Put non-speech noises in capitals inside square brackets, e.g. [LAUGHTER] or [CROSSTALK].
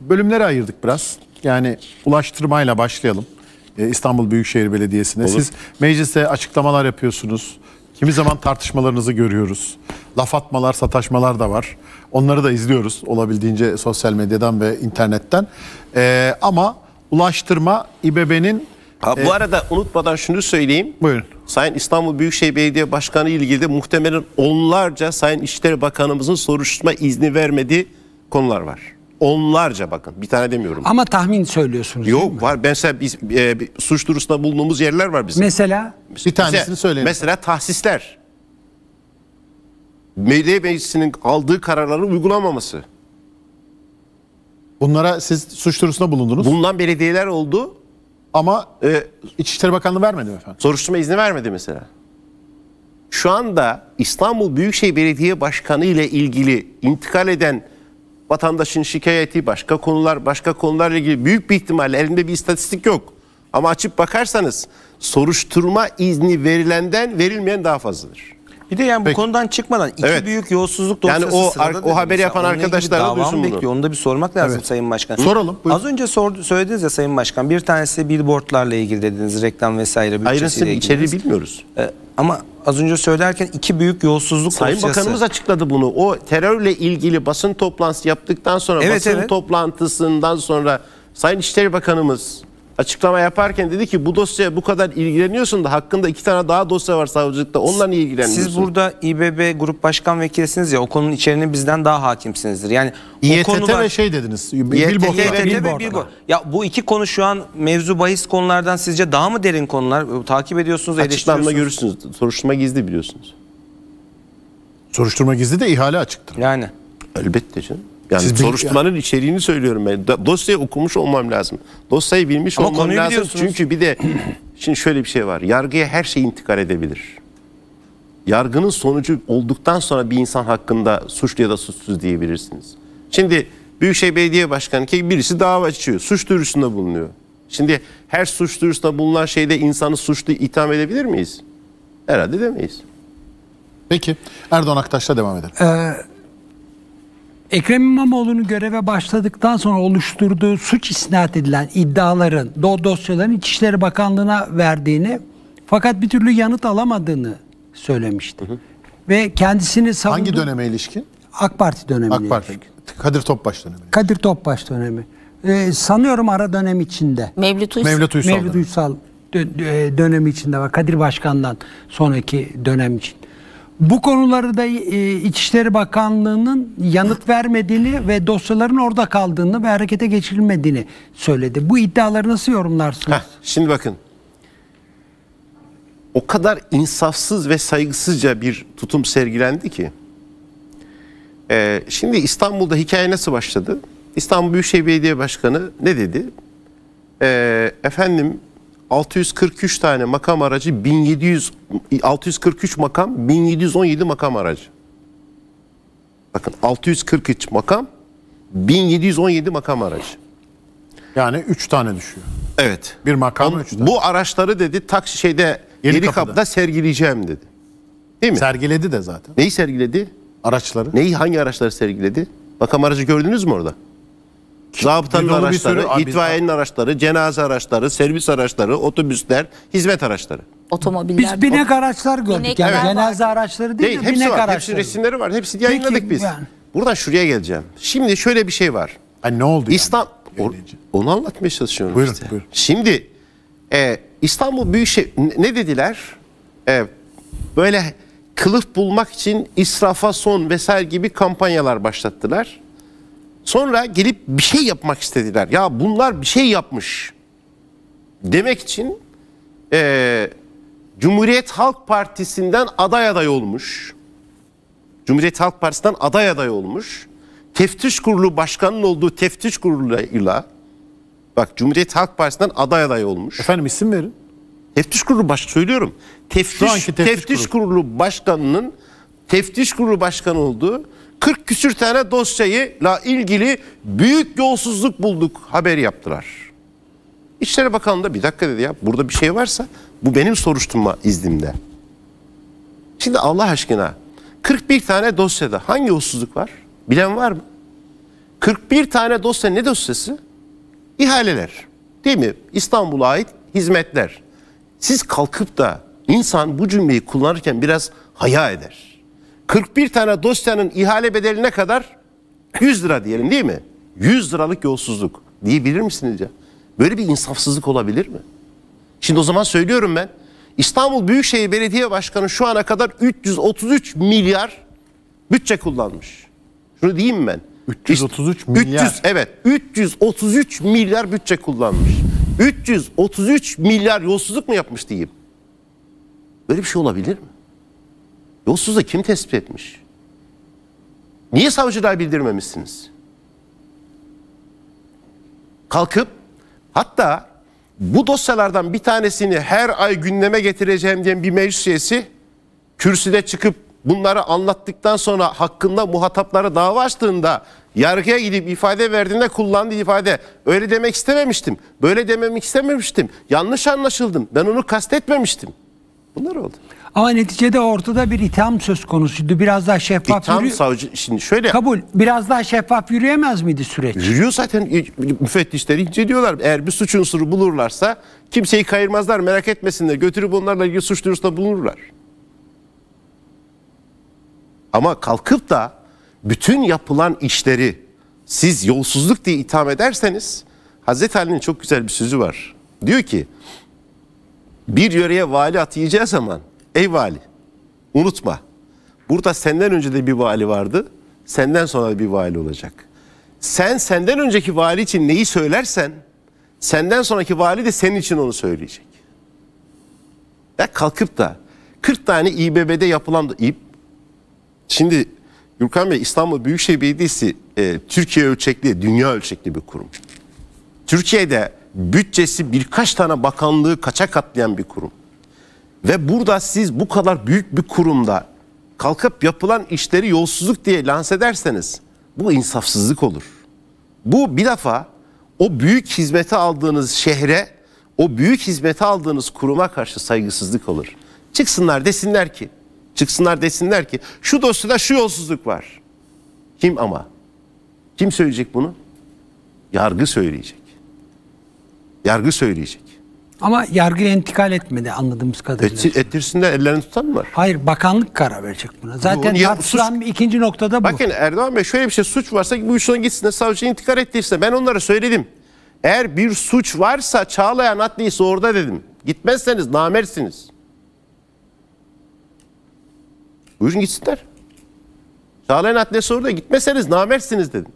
bölümlere ayırdık biraz. Yani ulaştırmayla başlayalım. Ee, İstanbul Büyükşehir Belediyesi'ne. Siz mecliste açıklamalar yapıyorsunuz. Kimi zaman tartışmalarınızı görüyoruz. Laf atmalar, sataşmalar da var. Onları da izliyoruz olabildiğince sosyal medyadan ve internetten. Ee, ama ulaştırma İBB'nin... Ha, bu e, arada unutmadan şunu söyleyeyim. Buyurun. Sayın İstanbul Büyükşehir Belediye Başkanı ilgili de muhtemelen onlarca Sayın İçişleri Bakanımızın soruşturma izni vermediği konular var. Onlarca bakın. Bir tane demiyorum. Ama tahmin söylüyorsunuz. Yok mi? var. Mesela biz e, bir suç durusunda bulunduğumuz yerler var bizim. Mesela bir tanesini söyleyin. Mesela tahsisler. Belediye meclisinin aldığı kararları uygulamaması. Bunlara siz suç durusunda bulundunuz. Bulunan belediyeler oldu. Ama e, İçişleri Bakanlığı vermedi mi efendim? Soruşturma izni vermedi mesela. Şu anda İstanbul Büyükşehir Belediye Başkanı ile ilgili intikal eden Vatandaşın şikayeti, başka konular, başka konularla ilgili büyük bir ihtimalle elinde bir istatistik yok. Ama açıp bakarsanız soruşturma izni verilenden verilmeyen daha fazladır. Bir de yani Peki. bu konudan çıkmadan iki evet. büyük yolsuzluk dosyası yani o, sırada. o haberi yapan arkadaşlar da duysun bekliyor. bunu. Onu da bir sormak lazım evet. Sayın Başkan. Soralım. Buyurun. Az önce sordu, söylediniz ya Sayın Başkan bir tanesi billboardlarla ilgili dediniz reklam vesaire bütçesiyle Ayrıntısını içeriği bilmiyoruz. Ee, ama az önce söylerken iki büyük yolsuzluk Sayın dosyası. Bakanımız açıkladı bunu. O terörle ilgili basın toplantısı yaptıktan sonra evet, basın evet. toplantısından sonra Sayın İşleri Bakanımız açıklama yaparken dedi ki bu dosyaya bu kadar ilgileniyorsun da hakkında iki tane daha dosya var savcılıkta onunla ilgileniyorsun. Siz burada İBB Grup Başkan Vekilisiniz ya o konunun içeriğini bizden daha hakimsinizdir. Yani İETT konular, ve şey dediniz. Billboard. ve Billboard. Ya bu iki konu şu an mevzu bahis konulardan sizce daha mı derin konular? Takip ediyorsunuz, eleştiriyorsunuz. Açıklamda görürsünüz. Soruşturma gizli biliyorsunuz. Soruşturma gizli de ihale açıktır. Yani. Elbette canım. Yani Siz soruşturmanın ya. içeriğini söylüyorum ben. Dosyayı okumuş olmam lazım. Dosyayı bilmiş Ama olmam lazım. Çünkü bir de [CLEARS THROAT] şimdi şöyle bir şey var. Yargıya her şey intikal edebilir. Yargının sonucu olduktan sonra bir insan hakkında suçlu ya da suçsuz diyebilirsiniz. Şimdi Büyükşehir Belediye Başkanı ki birisi dava açıyor. Suç duyurusunda bulunuyor. Şimdi her suç duyurusunda bulunan şeyde insanı suçlu itham edebilir miyiz? Herhalde demeyiz. Peki Erdoğan Aktaş'la devam edelim. Ee, Ekrem İmamoğlu'nun göreve başladıktan sonra oluşturduğu suç isnat edilen iddiaların, dosyaların İçişleri Bakanlığı'na verdiğini fakat bir türlü yanıt alamadığını söylemişti. Hı hı. Ve kendisini savundu. Hangi döneme ilişkin? AK Parti dönemine AK Parti. ilişkin. Kadir Topbaş dönemi. Kadir Topbaş dönemi. Ee, sanıyorum ara dönem içinde. Mevlüt Uysal. Mevlüt Uysal, Mevlüt Uysal dönemi içinde var. Kadir Başkan'dan sonraki dönem için. Bu konuları da e, İçişleri Bakanlığı'nın yanıt vermediğini ve dosyaların orada kaldığını ve harekete geçirilmediğini söyledi. Bu iddiaları nasıl yorumlarsınız? Heh, şimdi bakın. O kadar insafsız ve saygısızca bir tutum sergilendi ki. Ee, şimdi İstanbul'da hikaye nasıl başladı? İstanbul Büyükşehir Belediye Başkanı ne dedi? Ee, efendim 643 tane makam aracı 1700 643 makam 1717 makam aracı. Bakın 643 makam 1717 makam aracı. Yani 3 tane düşüyor. Evet. Bir makam 3 tane. Bu araçları dedi taksi şeyde Yeni kapıda sergileyeceğim dedi. Değil mi? Sergiledi de zaten. Neyi sergiledi? Araçları. Neyi hangi araçları sergiledi? Makam aracı gördünüz mü orada? Zabıtanın Bidonlu araçları, sürü, itfaiyenin araçları, cenaze araçları, servis araçları, otobüsler, hizmet araçları. Otomobiller. Biz binek araçlar gördük. Binekler yani cenaze var. araçları değil, değil de hepsi binek var. araçları. Hepsi resimleri var. Hepsini yayınladık Peki, biz. Yani. Buradan şuraya geleceğim. Şimdi şöyle bir şey var. Hani ne oldu İslam yani? o, onu anlatmaya çalışıyorum buyurun, işte. Buyurun. Şimdi e, İstanbul Büyükşehir ne dediler? E, böyle kılıf bulmak için israfa son vesaire gibi kampanyalar başlattılar. Sonra gelip bir şey yapmak istediler. Ya bunlar bir şey yapmış demek için e, Cumhuriyet Halk Partisi'nden aday aday olmuş. Cumhuriyet Halk Partisi'nden aday aday olmuş. Teftiş Kurulu Başkanı'nın olduğu teftiş kuruluyla bak Cumhuriyet Halk Partisi'nden aday aday olmuş. Efendim isim verin. Teftiş Kurulu baş söylüyorum. Teftiş teftiş, teftiş kurulu. kurulu Başkanı'nın teftiş kurulu başkanı olduğu 40 küsür tane dosyayı la ilgili büyük yolsuzluk bulduk haberi yaptılar. İçişleri Bakanı da bir dakika dedi ya burada bir şey varsa bu benim soruşturma iznimde. Şimdi Allah aşkına 41 tane dosyada hangi yolsuzluk var? Bilen var mı? 41 tane dosya ne dosyası? İhaleler. Değil mi? İstanbul'a ait hizmetler. Siz kalkıp da insan bu cümleyi kullanırken biraz haya eder. 41 tane dosyanın ihale bedeline kadar 100 lira diyelim değil mi? 100 liralık yolsuzluk diyebilir misiniz ya? Böyle bir insafsızlık olabilir mi? Şimdi o zaman söylüyorum ben. İstanbul Büyükşehir Belediye Başkanı şu ana kadar 333 milyar bütçe kullanmış. Şunu diyeyim ben. 333 milyar. 300 evet. 333 milyar bütçe kullanmış. 333 milyar yolsuzluk mu yapmış diyeyim. Böyle bir şey olabilir mi? Yolsuzluğu kim tespit etmiş? Niye savcılar bildirmemişsiniz? Kalkıp hatta bu dosyalardan bir tanesini her ay gündeme getireceğim diyen bir meclis üyesi kürsüde çıkıp bunları anlattıktan sonra hakkında muhataplara dava açtığında yargıya gidip ifade verdiğinde kullandığı ifade öyle demek istememiştim. Böyle dememek istememiştim. Yanlış anlaşıldım. Ben onu kastetmemiştim.'' Bunlar oldu. Ama neticede ortada bir itham söz konusuydu. Biraz daha şeffaf İtham yürü... savcı şimdi şöyle kabul. Biraz daha şeffaf yürüyemez miydi süreç? Yürüyor zaten e, müfettişler inceliyorlar. Eğer bir suç unsuru bulurlarsa kimseyi kayırmazlar merak etmesinler. Götürüp onlarla ilgili suç duyurusunda bulunurlar. Ama kalkıp da bütün yapılan işleri siz yolsuzluk diye itham ederseniz Hazreti Ali'nin çok güzel bir sözü var. Diyor ki bir yöreye vali atayacağız zaman ey vali unutma. Burada senden önce de bir vali vardı. Senden sonra da bir vali olacak. Sen senden önceki vali için neyi söylersen senden sonraki vali de senin için onu söyleyecek. Ya kalkıp da 40 tane İBB'de yapılan da İB. Şimdi Gürkan Bey İstanbul Büyükşehir Belediyesi e, Türkiye ölçekli, dünya ölçekli bir kurum. Türkiye'de bütçesi birkaç tane bakanlığı kaça katlayan bir kurum. Ve burada siz bu kadar büyük bir kurumda kalkıp yapılan işleri yolsuzluk diye lanse ederseniz bu insafsızlık olur. Bu bir defa o büyük hizmete aldığınız şehre, o büyük hizmete aldığınız kuruma karşı saygısızlık olur. Çıksınlar desinler ki, çıksınlar desinler ki şu dosyada şu yolsuzluk var. Kim ama? Kim söyleyecek bunu? Yargı söyleyecek. Yargı söyleyecek. Ama yargı intikal etmedi anladığımız kadarıyla. Et, ettirsinler ellerini tutan mı var? Hayır bakanlık karar verecek buna. Zaten ya, tartışılan ikinci noktada bu. Bakın Erdoğan Bey şöyle bir şey suç varsa bu işten gitsin de savcı intikal ettiyse ben onlara söyledim. Eğer bir suç varsa Çağlayan adliyesi orada dedim. Gitmezseniz namersiniz. Buyurun gitsinler. Çağlayan adliyesi orada gitmezseniz namersiniz dedim.